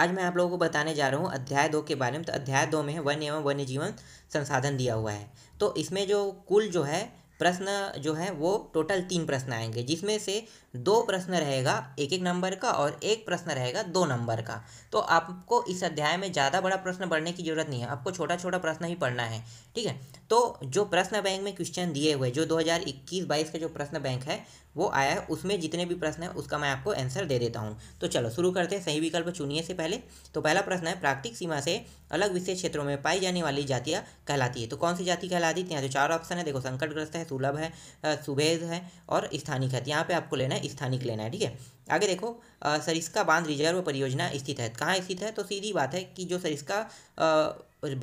आज मैं आप लोगों को बताने जा रहा हूँ अध्याय दो के बारे में तो अध्याय दो में वन्य एवं वन्य जीवन संसाधन दिया हुआ है तो इसमें जो कुल जो है प्रश्न जो है वो टोटल तीन प्रश्न आएंगे जिसमें से दो प्रश्न रहेगा एक एक नंबर का और एक प्रश्न रहेगा दो नंबर का तो आपको इस अध्याय में ज़्यादा बड़ा प्रश्न पढ़ने की ज़रूरत नहीं है आपको छोटा छोटा प्रश्न ही पढ़ना है ठीक है तो जो प्रश्न बैंक में क्वेश्चन दिए हुए जो 2021-22 का जो प्रश्न बैंक है वो आया है उसमें जितने भी प्रश्न है उसका मैं आपको आंसर दे देता हूँ तो चलो शुरू करते हैं सही विकल्प चुनिए से पहले तो पहला प्रश्न है प्राकृतिक सीमा से अलग विशेष क्षेत्रों में पाई जाने वाली जातियाँ कहलाती है तो कौन सी जाति कहलाती है तो यहाँ जो चार ऑप्शन है देखो संकटग्रस्त है सुलभ है सुभेद है और स्थानिक है तो यहाँ पर आपको लेना है स्थानिक लेना है ठीक है आगे देखो सरिस्का बांध रिजर्व परियोजना स्थित है कहाँ स्थित है तो सीधी बात है कि जो सरिस्का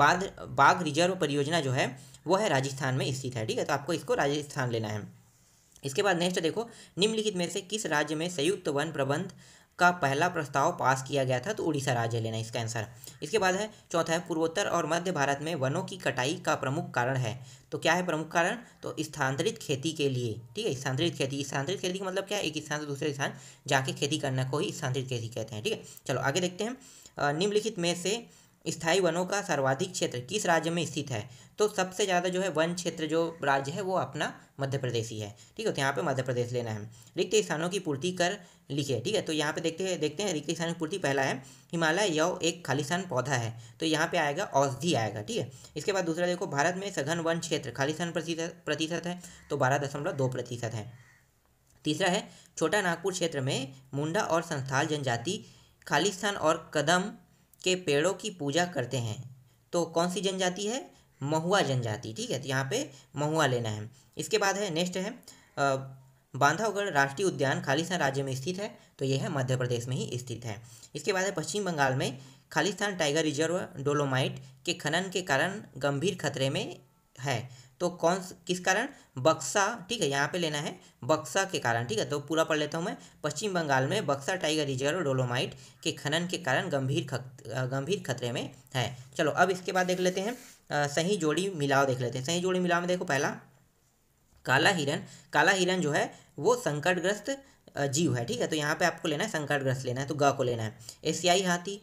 बांध बाघ रिजर्व परियोजना जो है वो है राजस्थान में स्थित है ठीक है तो आपको इसको राजस्थान लेना है इसके बाद नेक्स्ट देखो निम्नलिखित में से किस राज्य में संयुक्त वन प्रबंध का पहला प्रस्ताव पास किया गया था तो उड़ीसा राज्य लेना इसका आंसर इसके बाद है चौथा है पूर्वोत्तर और मध्य भारत में वनों की कटाई का प्रमुख कारण है तो क्या है प्रमुख कारण तो स्थानांतरित खेती के लिए ठीक है स्थानांतरित खेती स्थानांतरित खेती का मतलब क्या है एक स्थान से दूसरे स्थान जाके खेती करना को ही स्थानांतरित खेती कहते हैं ठीक है चलो आगे देखते हैं निम्नलिखित में से स्थायी वनों का सर्वाधिक क्षेत्र किस राज्य में स्थित है तो सबसे ज़्यादा जो है वन क्षेत्र जो राज्य है वो अपना मध्य प्रदेश ही है ठीक है तो यहाँ पे मध्य प्रदेश लेना है रिक्त स्थानों की पूर्ति कर लिखे ठीक है तो यहाँ पे देखते हैं देखते हैं रिक्त स्थानों की पूर्ति पहला है हिमालय यौ एक खालिस्तान पौधा है तो यहाँ पर आएगा औषधि आएगा ठीक है इसके बाद दूसरा देखो भारत में सघन वन क्षेत्र खालिस्तान प्रतिशत है तो बारह दशमलव दो प्रतिशत है तीसरा है छोटा नागपुर क्षेत्र में मुंडा और संस्थाल जनजाति खालिस्तान और कदम के पेड़ों की पूजा करते हैं तो कौन सी जनजाति है महुआ जनजाति ठीक है तो यहाँ पे महुआ लेना है इसके बाद है नेक्स्ट है बांधवगढ़ राष्ट्रीय उद्यान खालिस्तान राज्य में स्थित है तो यह है मध्य प्रदेश में ही स्थित है इसके बाद है पश्चिम बंगाल में खालिस्तान टाइगर रिजर्व डोलोमाइट के खनन के कारण गंभीर खतरे में है तो कौन किस कारण बक्सा ठीक है यहाँ पे लेना है बक्सा के कारण ठीक है तो पूरा पढ़ लेता हूँ मैं पश्चिम बंगाल में बक्सा टाइगर रिजर्व डोलोमाइट के खनन के कारण गंभीर गंभीर खतरे में है चलो अब इसके बाद देख लेते हैं आ, सही जोड़ी मिलाव देख लेते हैं सही जोड़ी मिलाव में देखो पहला काला हिरन काला हिरन जो है वो संकटग्रस्त जीव है ठीक है तो यहाँ पे आपको लेना है संकटग्रस्त लेना है तो ग को लेना है एशियाई हाथी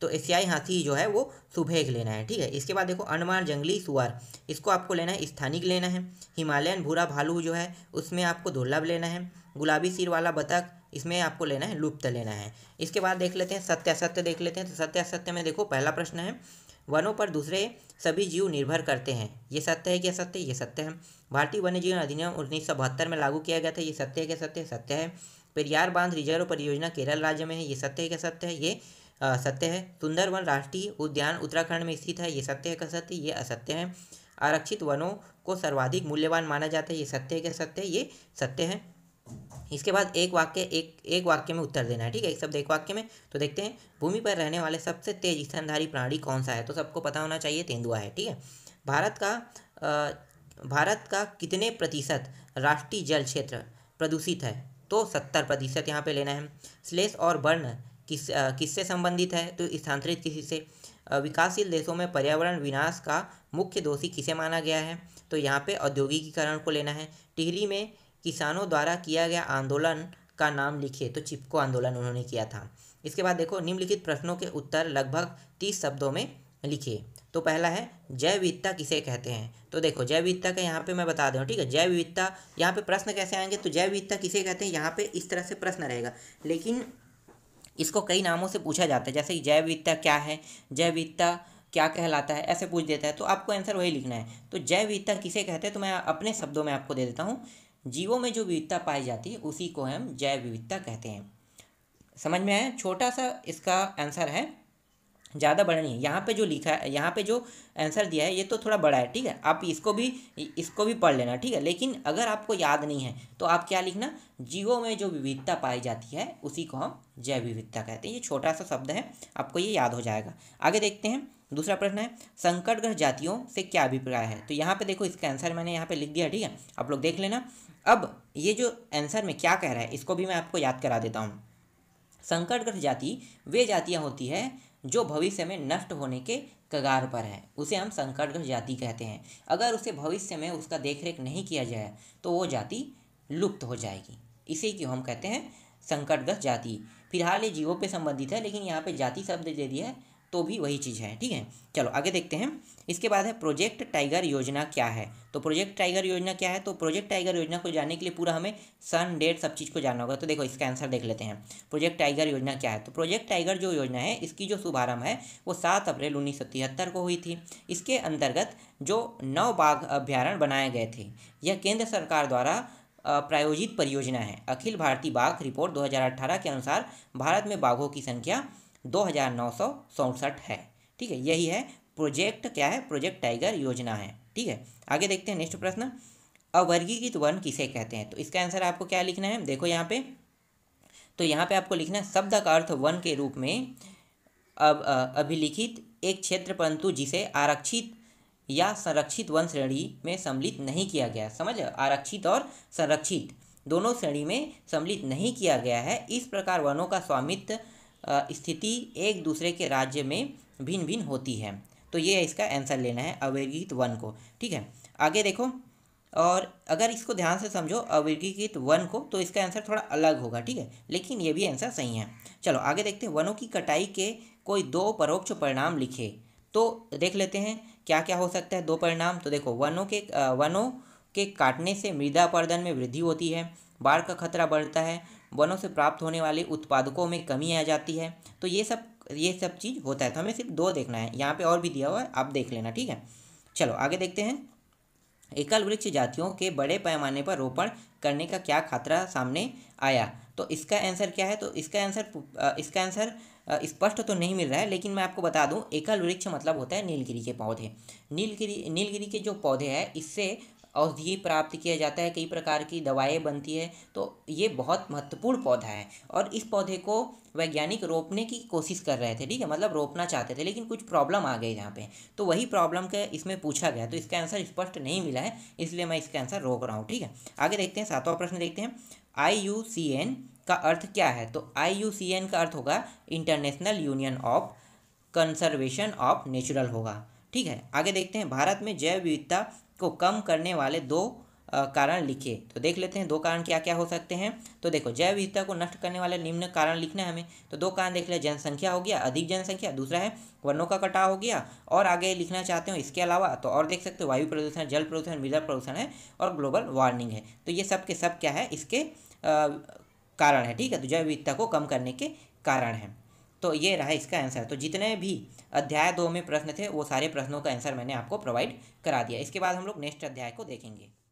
तो एशियाई हाथी जो है वो सुबेग लेना है ठीक है इसके बाद देखो अनमार जंगली सुअर इसको आपको लेना है स्थानिक लेना है हिमालयन भूरा भालू जो है उसमें आपको दुर्लभ लेना है गुलाबी सिर वाला बतख इसमें आपको लेना है लुप्त लेना है इसके बाद देख लेते हैं सत्यासत्य देख लेते हैं तो सत्यासत्य में देखो पहला प्रश्न है वनों पर दूसरे सभी जीव निर्भर करते हैं ये सत्य है क्या सत्य ये सत्य है भारतीय वन्य जीवन अधिनियम उन्नीस में लागू किया गया था ये सत्य है कि सत्य सत्य है पेरियार बांध रिजर्व परियोजना केरल राज्य में है ये सत्य है क्या सत्य है ये सत्य है सुंदरवन राष्ट्रीय उद्यान उत्तराखंड में स्थित है ये सत्य है का सत्य ये असत्य है आरक्षित वनों को सर्वाधिक मूल्यवान माना जाता है ये सत्य है का सत्य ये सत्य है इसके बाद एक वाक्य एक एक वाक्य में उत्तर देना है ठीक है एक शब्द एक वाक्य में तो देखते हैं भूमि पर रहने वाले सबसे तेज स्थानधारी प्राणी कौन सा है तो सबको पता होना चाहिए तेंदुआ है ठीक है भारत का आ, भारत का कितने प्रतिशत राष्ट्रीय जल क्षेत्र प्रदूषित है तो सत्तर प्रतिशत यहाँ पे लेना है श्लेष और वर्ण किस किससे संबंधित है तो स्थानांतरित किसी से विकासशील देशों में पर्यावरण विनाश का मुख्य दोषी किसे माना गया है तो यहाँ पे औद्योगिकीकरण को लेना है टिहरी में किसानों द्वारा किया गया आंदोलन का नाम लिखे तो चिपको आंदोलन उन्होंने किया था इसके बाद देखो निम्नलिखित प्रश्नों के उत्तर लगभग तीस शब्दों में लिखे तो पहला है जैव विविधता किसे कहते हैं तो देखो जैव विविधता का यहाँ पे मैं बता दूँ ठीक है जैव विविधता यहाँ पे प्रश्न कैसे आएंगे तो जैव विविधता किसे कहते हैं यहाँ पे इस तरह से प्रश्न रहेगा लेकिन इसको कई नामों से पूछा जाता है जैसे जैव विविधता क्या है जैव विविधता क्या कहलाता है ऐसे पूछ देता है तो आपको आंसर वही लिखना है तो जैव विविधता किसे कहते हैं तो मैं अपने शब्दों में आपको दे देता हूँ जीवों में जो विविधता पाई जाती है उसी को हम जैव विविधता कहते हैं समझ में आया छोटा सा इसका आंसर है ज़्यादा बड़ा नहीं है यहाँ पे जो लिखा है यहाँ पे जो आंसर दिया है ये तो थोड़ा बड़ा है ठीक है आप इसको भी इसको भी पढ़ लेना ठीक है लेकिन अगर आपको याद नहीं है तो आप क्या लिखना जीवों में जो विविधता पाई जाती है उसी को हम जैव विविधता कहते हैं ये छोटा सा शब्द है आपको ये याद हो जाएगा आगे देखते हैं दूसरा प्रश्न है संकटग्रह जातियों से क्या अभिप्राय है तो यहाँ पर देखो इसका आंसर मैंने यहाँ पर लिख दिया ठीक है आप लोग देख लेना अब ये जो आंसर में क्या कह रहा है इसको भी मैं आपको याद करा देता हूँ संकटग्रह जाति वे जातियाँ होती है जो भविष्य में नष्ट होने के कगार पर है उसे हम संकटग्रस्त जाति कहते हैं अगर उसे भविष्य में उसका देखरेख नहीं किया जाए तो वो जाति लुप्त हो जाएगी इसी क्यों हम कहते हैं संकटग्रस्त जाति फिलहाल ये जीवों पे संबंधित है लेकिन यहाँ पे जाति शब्द दे दिया है तो भी वही चीज़ है ठीक है चलो आगे देखते हैं इसके बाद है प्रोजेक्ट टाइगर योजना क्या है तो प्रोजेक्ट टाइगर योजना क्या है तो प्रोजेक्ट टाइगर योजना को जानने के लिए पूरा हमें सन डेट सब चीज़ को जानना होगा तो देखो इसका आंसर देख लेते हैं प्रोजेक्ट टाइगर योजना क्या है तो प्रोजेक्ट टाइगर जो योजना है इसकी जो शुभारंभ है वो सात अप्रैल उन्नीस को हुई थी इसके अंतर्गत जो नौ बाघ अभ्यारण्य बनाए गए थे यह केंद्र सरकार द्वारा प्रायोजित परियोजना है अखिल भारतीय बाघ रिपोर्ट 2018 के अनुसार भारत में बाघों की संख्या दो हज़ार नौ सौ है ठीक है यही है प्रोजेक्ट क्या है प्रोजेक्ट टाइगर योजना है ठीक है आगे देखते हैं नेक्स्ट प्रश्न अवर्गीकृत वन किसे कहते हैं तो इसका आंसर आपको क्या लिखना है देखो यहाँ पे तो यहाँ पे आपको लिखना है शब्द का अर्थ वन के रूप में अब अभिलिखित एक क्षेत्र परंतु जिसे आरक्षित या संरक्षित वन श्रेणी में सम्मिलित नहीं किया गया समझ आरक्षित और संरक्षित दोनों श्रेणी में सम्मिलित नहीं किया गया है इस प्रकार वनों का स्वामित्व स्थिति एक दूसरे के राज्य में भिन्न भिन्न होती है तो ये इसका आंसर लेना है अवर्गीत वन को ठीक है आगे देखो और अगर इसको ध्यान से समझो अवर्गीकृत वन को तो इसका आंसर थोड़ा अलग होगा ठीक है लेकिन ये भी आंसर सही है चलो आगे देखते हैं वनों की कटाई के कोई दो परोक्ष परिणाम लिखे तो देख लेते हैं क्या क्या हो सकता है दो परिणाम तो देखो वनों के वनों के काटने से मृदा अपर्दन में वृद्धि होती है बाढ़ का खतरा बढ़ता है वनों से प्राप्त होने वाले उत्पादकों में कमी आ जाती है तो ये सब ये सब चीज़ होता है तो हमें सिर्फ दो देखना है यहाँ पे और भी दिया हुआ है आप देख लेना ठीक है चलो आगे देखते हैं एकल वृक्ष जातियों के बड़े पैमाने पर रोपण करने का क्या खतरा सामने आया तो इसका आंसर क्या है तो इसका आंसर इसका आंसर स्पष्ट तो नहीं मिल रहा है लेकिन मैं आपको बता दूं एकल वृक्ष मतलब होता है नीलगिरी के पौधे नीलगिरी नीलगिरी के जो पौधे हैं इससे औषधि प्राप्त किया जाता है कई प्रकार की दवाएं बनती है तो ये बहुत महत्वपूर्ण पौधा है और इस पौधे को वैज्ञानिक रोपने की कोशिश कर रहे थे ठीक है मतलब रोपना चाहते थे लेकिन कुछ प्रॉब्लम आ गई यहाँ पे तो वही प्रॉब्लम के इसमें पूछा गया तो इसका आंसर स्पष्ट नहीं मिला है इसलिए मैं इसका आंसर रोक रहा हूँ ठीक है आगे देखते हैं सातवां प्रश्न देखते हैं आई यू सी एन का अर्थ क्या है तो आई यू सी एन का अर्थ होगा International Union of Conservation of Natural होगा ठीक है आगे देखते हैं भारत में जैव विविधता को कम करने वाले दो कारण लिखे तो देख लेते हैं दो कारण क्या क्या हो सकते हैं तो देखो जैव विविधता को नष्ट करने वाले निम्न कारण लिखना है हमें तो दो कारण देख ले जनसंख्या हो गया अधिक जनसंख्या दूसरा है वनों का कटाव हो गया और आगे लिखना चाहते हो इसके अलावा तो और देख सकते हो वायु प्रदूषण जल प्रदूषण मृदा प्रदूषण है और ग्लोबल वार्मिंग है तो ये सब के सब क्या है इसके आ, कारण है ठीक है तो जैव विविधता को कम करने के कारण है तो ये रहा इसका आंसर तो जितने भी अध्याय दो में प्रश्न थे वो सारे प्रश्नों का आंसर मैंने आपको प्रोवाइड करा दिया इसके बाद हम लोग नेक्स्ट अध्याय को देखेंगे